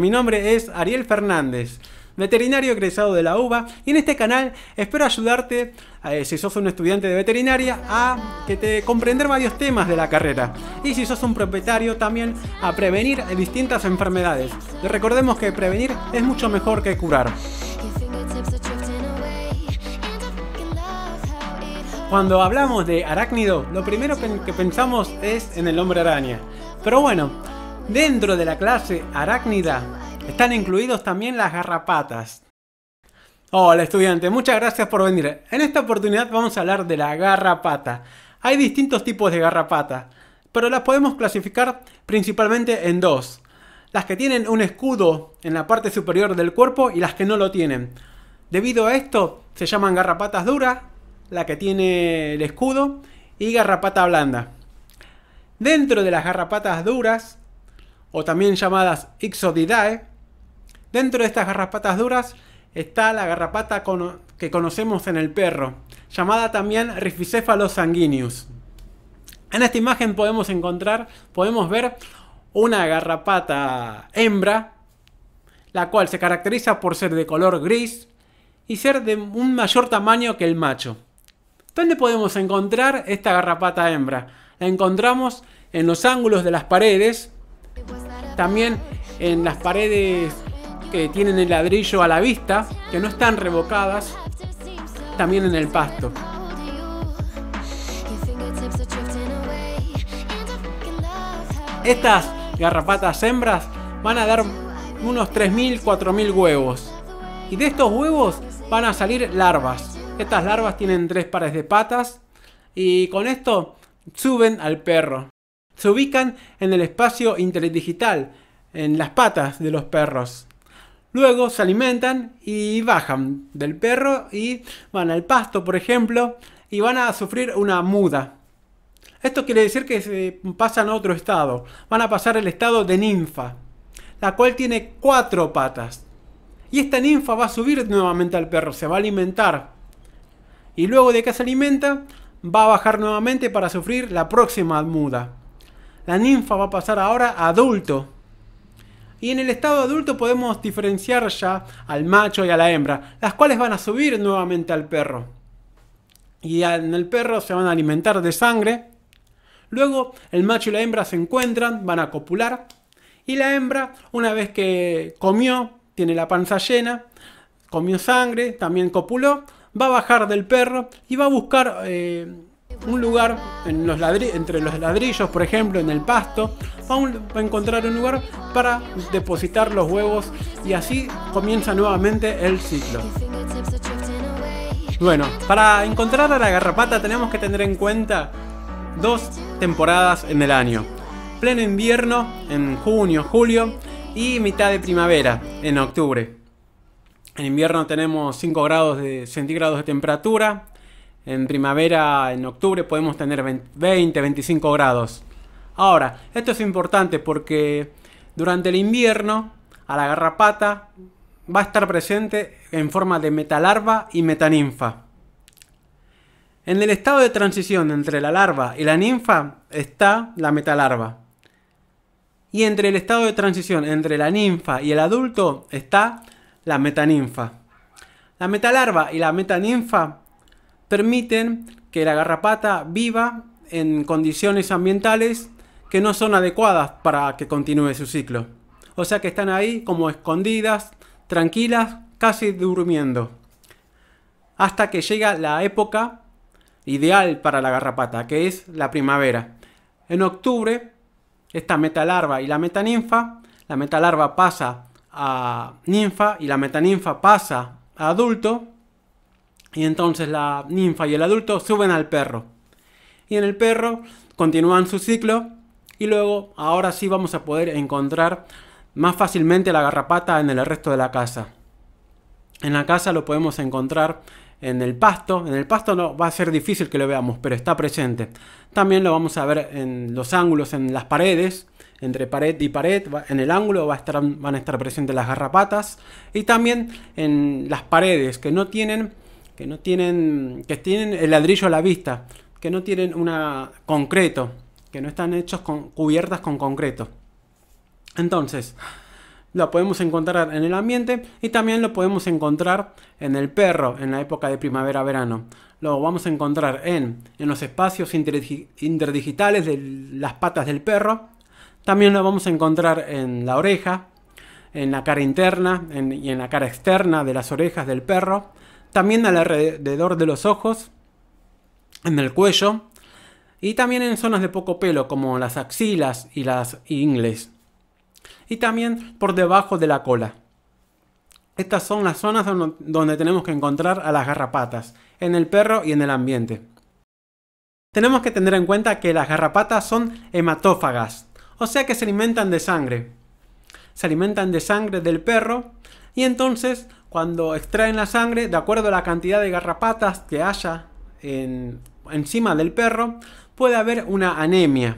Mi nombre es Ariel Fernández, veterinario egresado de la UBA y en este canal espero ayudarte, eh, si sos un estudiante de veterinaria, a que te comprender varios temas de la carrera y si sos un propietario también a prevenir distintas enfermedades. Recordemos que prevenir es mucho mejor que curar. Cuando hablamos de arácnido, lo primero que pensamos es en el hombre araña. Pero bueno, Dentro de la clase arácnida están incluidos también las garrapatas. Hola estudiante, muchas gracias por venir. En esta oportunidad vamos a hablar de la garrapata. Hay distintos tipos de garrapata, pero las podemos clasificar principalmente en dos. Las que tienen un escudo en la parte superior del cuerpo y las que no lo tienen. Debido a esto se llaman garrapatas duras, la que tiene el escudo, y garrapata blanda. Dentro de las garrapatas duras o también llamadas Ixodidae. Dentro de estas garrapatas duras está la garrapata que conocemos en el perro, llamada también Rhipicephalus sanguineus. En esta imagen podemos encontrar, podemos ver una garrapata hembra, la cual se caracteriza por ser de color gris y ser de un mayor tamaño que el macho. ¿Dónde podemos encontrar esta garrapata hembra? La encontramos en los ángulos de las paredes también en las paredes que tienen el ladrillo a la vista, que no están revocadas, también en el pasto. Estas garrapatas hembras van a dar unos 3.000, 4.000 huevos. Y de estos huevos van a salir larvas. Estas larvas tienen tres pares de patas y con esto suben al perro. Se ubican en el espacio interdigital, en las patas de los perros. Luego se alimentan y bajan del perro y van al pasto, por ejemplo, y van a sufrir una muda. Esto quiere decir que se pasan a otro estado. Van a pasar el estado de ninfa, la cual tiene cuatro patas. Y esta ninfa va a subir nuevamente al perro, se va a alimentar. Y luego de que se alimenta, va a bajar nuevamente para sufrir la próxima muda. La ninfa va a pasar ahora a adulto. Y en el estado adulto podemos diferenciar ya al macho y a la hembra, las cuales van a subir nuevamente al perro. Y en el perro se van a alimentar de sangre. Luego el macho y la hembra se encuentran, van a copular. Y la hembra, una vez que comió, tiene la panza llena, comió sangre, también copuló, va a bajar del perro y va a buscar eh, un lugar entre los ladrillos, por ejemplo, en el pasto, va, a encontrar un lugar para depositar los huevos y así comienza nuevamente el ciclo. Bueno, para encontrar a la garrapata tenemos que tener en cuenta dos temporadas en el año. Pleno invierno en junio, julio y mitad de primavera en octubre. En invierno tenemos 5 grados de centígrados de temperatura, en primavera, en octubre, podemos tener 20, 25 grados. Ahora, esto es importante porque durante el invierno, a la garrapata va a estar presente en forma de metalarva y metaninfa. En el estado de transición entre la larva y la ninfa está la metalarva. Y entre el estado de transición entre la ninfa y el adulto está la metaninfa. La metalarva y la metaninfa permiten que la garrapata viva en condiciones ambientales que no son adecuadas para que continúe su ciclo. O sea que están ahí como escondidas, tranquilas, casi durmiendo. Hasta que llega la época ideal para la garrapata, que es la primavera. En octubre, esta metalarva y la metaninfa, la metalarva pasa a ninfa y la metaninfa pasa a adulto, y entonces la ninfa y el adulto suben al perro. Y en el perro continúan su ciclo y luego ahora sí vamos a poder encontrar más fácilmente la garrapata en el resto de la casa. En la casa lo podemos encontrar en el pasto. En el pasto no va a ser difícil que lo veamos, pero está presente. También lo vamos a ver en los ángulos, en las paredes, entre pared y pared, en el ángulo va a estar, van a estar presentes las garrapatas y también en las paredes que no tienen que no tienen, que tienen el ladrillo a la vista, que no tienen una concreto, que no están hechos con cubiertas con concreto. Entonces, lo podemos encontrar en el ambiente y también lo podemos encontrar en el perro en la época de primavera-verano. Lo vamos a encontrar en, en los espacios interdigitales de las patas del perro. También lo vamos a encontrar en la oreja, en la cara interna y en la cara externa de las orejas del perro también alrededor de los ojos, en el cuello y también en zonas de poco pelo como las axilas y las ingles y también por debajo de la cola. Estas son las zonas donde tenemos que encontrar a las garrapatas, en el perro y en el ambiente. Tenemos que tener en cuenta que las garrapatas son hematófagas, o sea que se alimentan de sangre. Se alimentan de sangre del perro y entonces cuando extraen la sangre, de acuerdo a la cantidad de garrapatas que haya encima del perro, puede haber una anemia.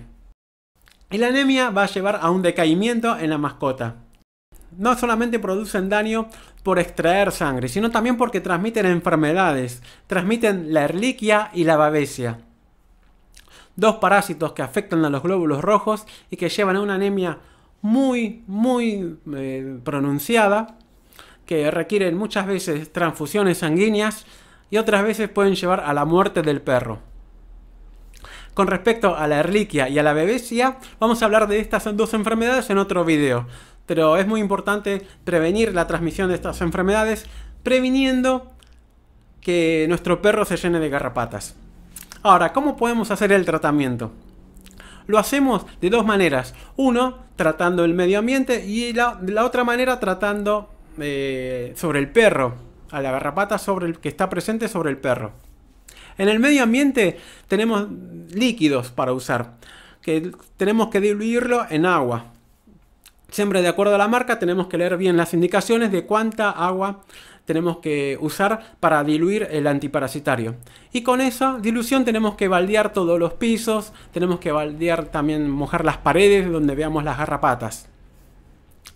Y la anemia va a llevar a un decaimiento en la mascota. No solamente producen daño por extraer sangre, sino también porque transmiten enfermedades, transmiten la erliquia y la babesia. Dos parásitos que afectan a los glóbulos rojos y que llevan a una anemia muy, muy eh, pronunciada que requieren muchas veces transfusiones sanguíneas y otras veces pueden llevar a la muerte del perro. Con respecto a la erliquia y a la bebesia, vamos a hablar de estas dos enfermedades en otro video, pero es muy importante prevenir la transmisión de estas enfermedades previniendo que nuestro perro se llene de garrapatas. Ahora, ¿cómo podemos hacer el tratamiento? Lo hacemos de dos maneras. Uno, tratando el medio ambiente y la, la otra manera tratando eh, sobre el perro, a la garrapata sobre el, que está presente sobre el perro. En el medio ambiente tenemos líquidos para usar, que tenemos que diluirlo en agua. Siempre de acuerdo a la marca tenemos que leer bien las indicaciones de cuánta agua tenemos que usar para diluir el antiparasitario. Y con esa dilución tenemos que baldear todos los pisos, tenemos que baldear también mojar las paredes donde veamos las garrapatas.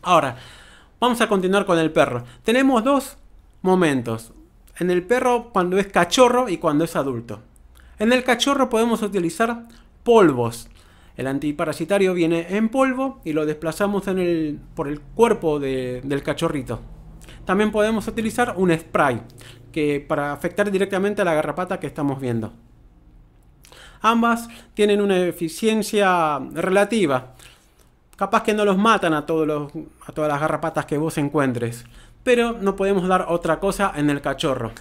Ahora, Vamos a continuar con el perro. Tenemos dos momentos. En el perro cuando es cachorro y cuando es adulto. En el cachorro podemos utilizar polvos. El antiparasitario viene en polvo y lo desplazamos por el cuerpo del cachorrito. También podemos utilizar un spray que para afectar directamente a la garrapata que estamos viendo. Ambas tienen una eficiencia relativa. Capaz que no los matan a, todos a todas las garrapatas que vos encuentres, pero no podemos dar otra cosa en el cachorro.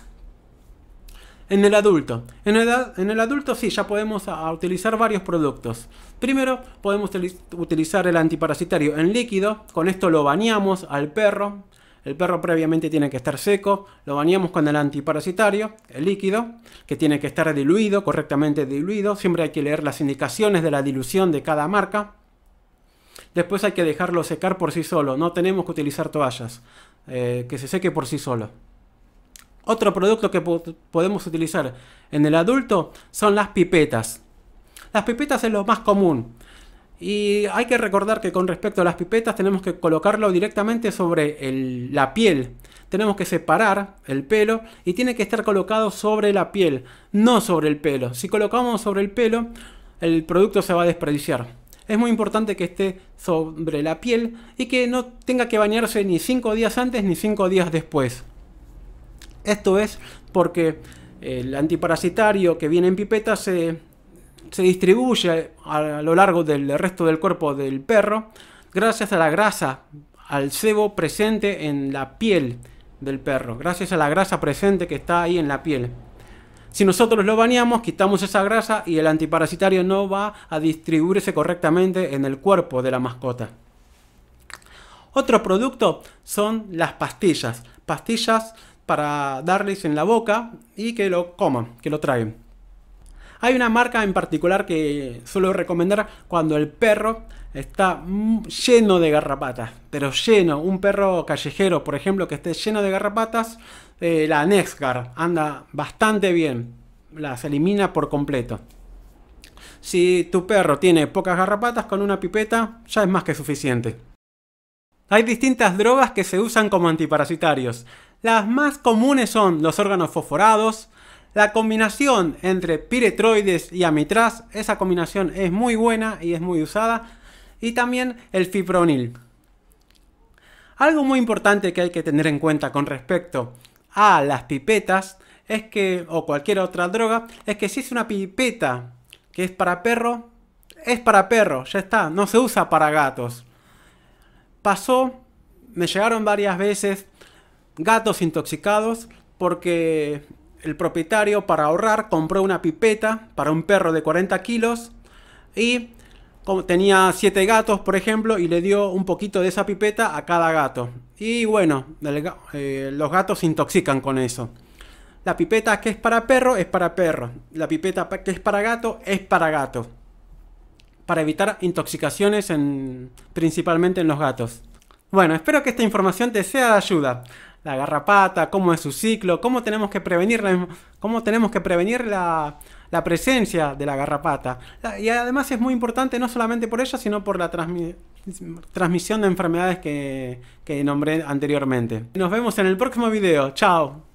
En el adulto. En el, en el adulto sí, ya podemos utilizar varios productos. Primero, podemos utilizar el antiparasitario en líquido. Con esto lo bañamos al perro. El perro previamente tiene que estar seco, lo bañamos con el antiparasitario, el líquido, que tiene que estar diluido, correctamente diluido. Siempre hay que leer las indicaciones de la dilución de cada marca. Después hay que dejarlo secar por sí solo, no tenemos que utilizar toallas, eh, que se seque por sí solo. Otro producto que podemos utilizar en el adulto son las pipetas. Las pipetas es lo más común. Y hay que recordar que con respecto a las pipetas tenemos que colocarlo directamente sobre la piel. Tenemos que separar el pelo y tiene que estar colocado sobre la piel, no sobre el pelo. Si colocamos sobre el pelo, el producto se va a desperdiciar es muy importante que esté sobre la piel y que no tenga que bañarse ni 5 días antes ni 5 días después. Esto es porque eh, el antiparasitario que viene en pipeta se, se distribuye a lo largo del resto del cuerpo del perro gracias a la grasa, al sebo presente en la piel del perro, gracias a la grasa presente que está ahí en la piel. Si nosotros lo bañamos, quitamos esa grasa y el antiparasitario no va a distribuirse correctamente en el cuerpo de la mascota. Otro producto son las pastillas. Pastillas para darles en la boca y que lo coman, que lo traen. Hay una marca en particular que suelo recomendar cuando el perro está lleno de garrapatas, pero lleno. Un perro callejero, por ejemplo, que esté lleno de garrapatas, eh, la Nexgar anda bastante bien, las elimina por completo. Si tu perro tiene pocas garrapatas con una pipeta, ya es más que suficiente. Hay distintas drogas que se usan como antiparasitarios. Las más comunes son los órganos fosforados, la combinación entre piretroides y amitraz, esa combinación es muy buena y es muy usada. Y también el fipronil. Algo muy importante que hay que tener en cuenta con respecto a las pipetas es que, o cualquier otra droga, es que si es una pipeta que es para perro, es para perro, ya está, no se usa para gatos. Pasó, me llegaron varias veces gatos intoxicados porque el propietario para ahorrar compró una pipeta para un perro de 40 kilos y tenía 7 gatos, por ejemplo, y le dio un poquito de esa pipeta a cada gato. Y bueno, eh, los gatos se intoxican con eso. La pipeta que es para perro es para perro. La pipeta que es para gato es para gato. Para evitar intoxicaciones en, principalmente en los gatos. Bueno, espero que esta información te sea de ayuda la garrapata, cómo es su ciclo, cómo tenemos que prevenir la, cómo tenemos que prevenir la, presencia de la garrapata. Y además es muy importante no solamente por ella, sino por la transmisión de enfermedades que, que nombré anteriormente. Nos vemos en el próximo video. Chao.